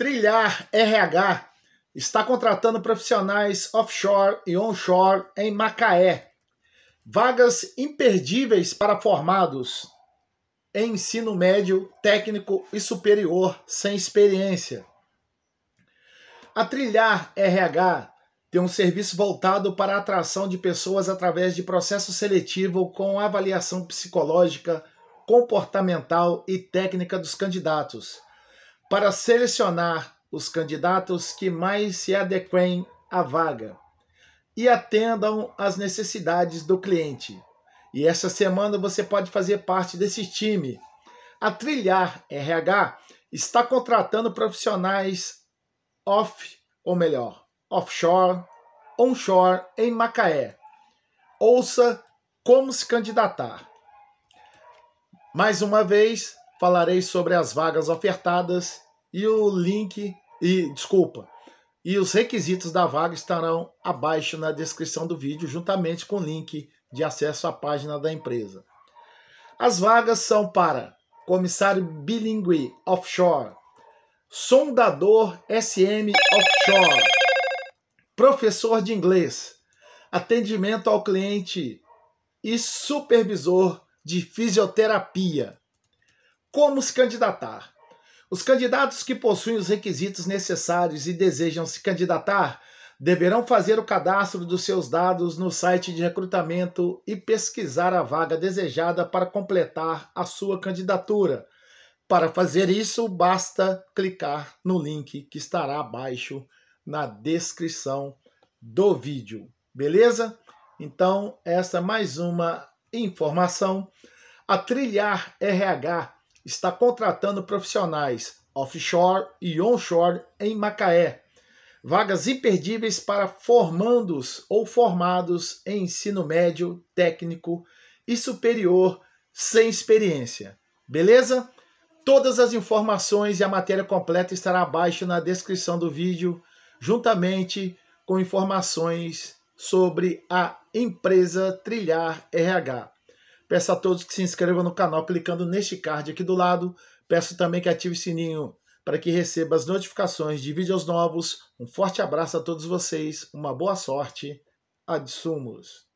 Trilhar RH está contratando profissionais offshore e onshore em Macaé. Vagas imperdíveis para formados em ensino médio, técnico e superior sem experiência. A Trilhar RH tem um serviço voltado para a atração de pessoas através de processo seletivo com avaliação psicológica, comportamental e técnica dos candidatos para selecionar os candidatos que mais se adequem à vaga e atendam às necessidades do cliente. E essa semana você pode fazer parte desse time. A Trilhar RH está contratando profissionais off, ou melhor, offshore, onshore em Macaé. Ouça como se candidatar. Mais uma vez, falarei sobre as vagas ofertadas e o link e desculpa. E os requisitos da vaga estarão abaixo na descrição do vídeo, juntamente com o link de acesso à página da empresa. As vagas são para comissário bilingue offshore, sondador SM offshore, professor de inglês, atendimento ao cliente e supervisor de fisioterapia. Como se candidatar? Os candidatos que possuem os requisitos necessários e desejam se candidatar deverão fazer o cadastro dos seus dados no site de recrutamento e pesquisar a vaga desejada para completar a sua candidatura. Para fazer isso, basta clicar no link que estará abaixo na descrição do vídeo, beleza? Então, essa é mais uma informação. A Trilhar RH está contratando profissionais offshore e onshore em Macaé. Vagas imperdíveis para formandos ou formados em ensino médio, técnico e superior sem experiência. Beleza? Todas as informações e a matéria completa estará abaixo na descrição do vídeo, juntamente com informações sobre a empresa Trilhar RH. Peço a todos que se inscrevam no canal clicando neste card aqui do lado. Peço também que ative o sininho para que receba as notificações de vídeos novos. Um forte abraço a todos vocês, uma boa sorte. Adsumos!